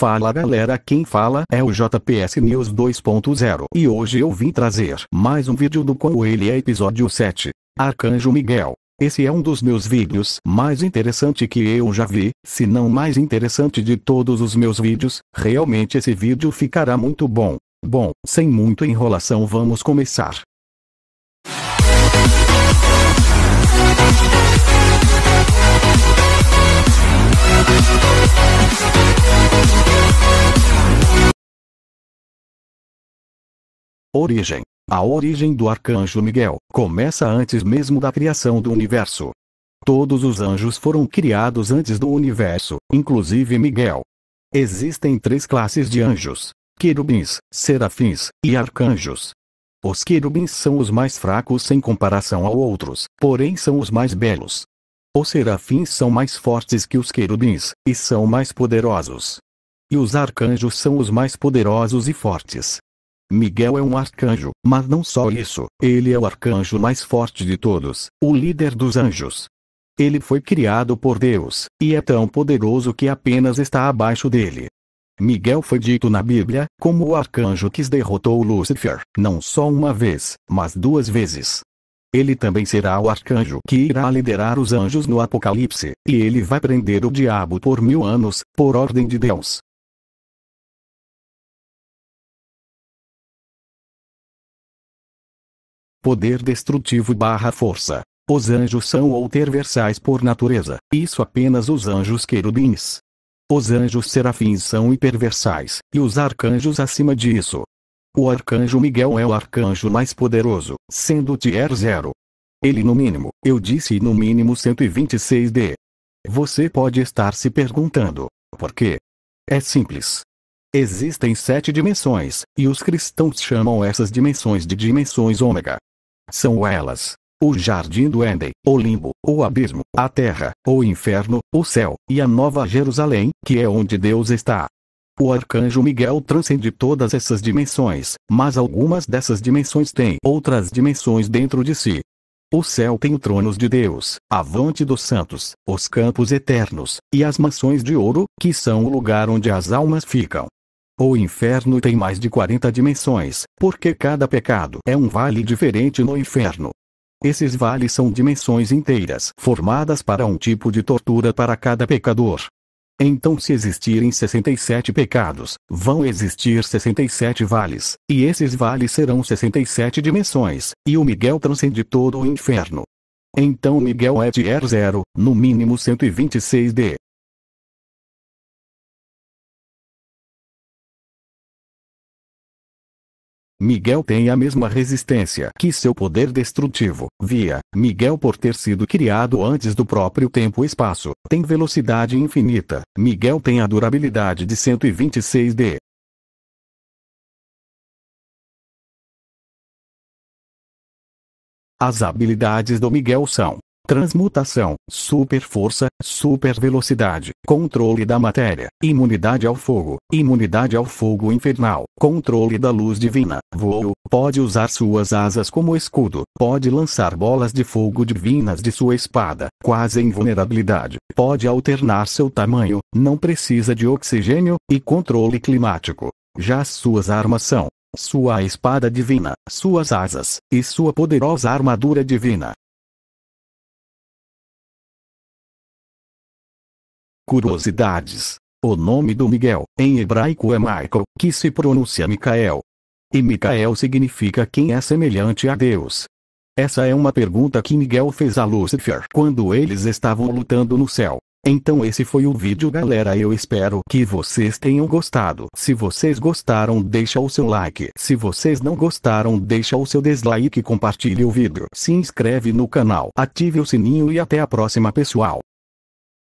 Fala galera, quem fala é o JPS News 2.0 e hoje eu vim trazer mais um vídeo do qual ele é episódio 7, Arcanjo Miguel. Esse é um dos meus vídeos mais interessante que eu já vi, se não mais interessante de todos os meus vídeos, realmente esse vídeo ficará muito bom. Bom, sem muita enrolação vamos começar. Origem. A origem do arcanjo Miguel começa antes mesmo da criação do universo. Todos os anjos foram criados antes do universo, inclusive Miguel. Existem três classes de anjos: querubins, serafins e arcanjos. Os querubins são os mais fracos em comparação a outros, porém são os mais belos. Os serafins são mais fortes que os querubins e são mais poderosos. E os arcanjos são os mais poderosos e fortes, Miguel é um arcanjo, mas não só isso, ele é o arcanjo mais forte de todos, o líder dos anjos. Ele foi criado por Deus, e é tão poderoso que apenas está abaixo dele. Miguel foi dito na Bíblia como o arcanjo que derrotou Lúcifer, não só uma vez, mas duas vezes. Ele também será o arcanjo que irá liderar os anjos no Apocalipse, e ele vai prender o diabo por mil anos, por ordem de Deus. poder destrutivo barra força. Os anjos são outerversais por natureza, isso apenas os anjos querubins. Os anjos serafins são hiperversais, e os arcanjos acima disso. O arcanjo Miguel é o arcanjo mais poderoso, sendo tier 0. Ele no mínimo, eu disse no mínimo 126D. Você pode estar se perguntando, por quê? É simples. Existem sete dimensões, e os cristãos chamam essas dimensões de dimensões ômega. São elas: o jardim do Éden, o limbo, o abismo, a terra, o inferno, o céu e a nova Jerusalém, que é onde Deus está. O arcanjo Miguel transcende todas essas dimensões, mas algumas dessas dimensões têm outras dimensões dentro de si. O céu tem tronos de Deus, avante dos santos, os campos eternos, e as mansões de ouro, que são o lugar onde as almas ficam. O inferno tem mais de 40 dimensões, porque cada pecado é um vale diferente no inferno. Esses vales são dimensões inteiras, formadas para um tipo de tortura para cada pecador. Então, se existirem 67 pecados, vão existir 67 vales, e esses vales serão 67 dimensões, e o Miguel transcende todo o inferno. Então Miguel é de r 0, no mínimo 126D. Miguel tem a mesma resistência que seu poder destrutivo. Via, Miguel por ter sido criado antes do próprio tempo-espaço, tem velocidade infinita. Miguel tem a durabilidade de 126D. As habilidades do Miguel são transmutação, super força, super velocidade, controle da matéria, imunidade ao fogo, imunidade ao fogo infernal, controle da luz divina, voo, pode usar suas asas como escudo, pode lançar bolas de fogo divinas de sua espada, quase invulnerabilidade, pode alternar seu tamanho, não precisa de oxigênio, e controle climático. Já suas armas são sua espada divina, suas asas, e sua poderosa armadura divina. Curiosidades. O nome do Miguel, em hebraico é Michael, que se pronuncia Micael. E Micael significa quem é semelhante a Deus. Essa é uma pergunta que Miguel fez a Lúcifer quando eles estavam lutando no céu. Então esse foi o vídeo galera eu espero que vocês tenham gostado. Se vocês gostaram deixa o seu like. Se vocês não gostaram deixa o seu dislike compartilhe o vídeo. Se inscreve no canal. Ative o sininho e até a próxima pessoal.